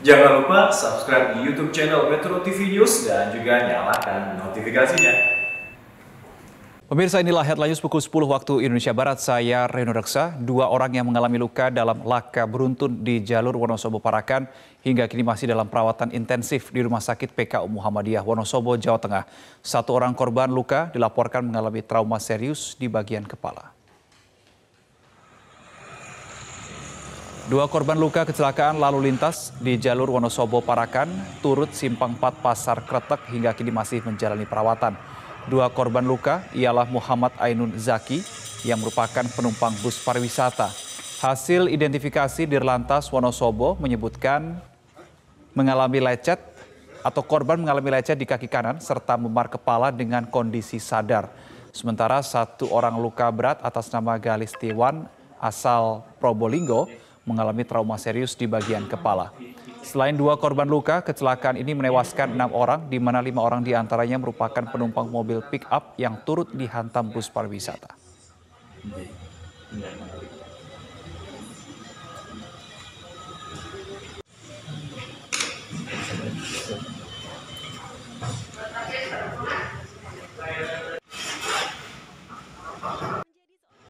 Jangan lupa subscribe di YouTube channel Metro TV News dan juga nyalakan notifikasinya. Pemirsa inilah headline news pukul 10 waktu Indonesia Barat. Saya Reno Reksa. Dua orang yang mengalami luka dalam laka beruntun di jalur Wonosobo Parakan hingga kini masih dalam perawatan intensif di Rumah Sakit PKU Muhammadiyah Wonosobo, Jawa Tengah. Satu orang korban luka dilaporkan mengalami trauma serius di bagian kepala. Dua korban luka kecelakaan lalu lintas di jalur Wonosobo Parakan turut simpang empat Pasar Kretek hingga kini masih menjalani perawatan. Dua korban luka ialah Muhammad Ainun Zaki yang merupakan penumpang bus pariwisata. Hasil identifikasi di lantas Wonosobo menyebutkan mengalami lecet atau korban mengalami lecet di kaki kanan serta memar kepala dengan kondisi sadar. Sementara satu orang luka berat atas nama Galistiwan asal Probolinggo mengalami trauma serius di bagian kepala. Selain dua korban luka, kecelakaan ini menewaskan enam orang, di mana lima orang diantaranya merupakan penumpang mobil pick-up yang turut dihantam bus pariwisata.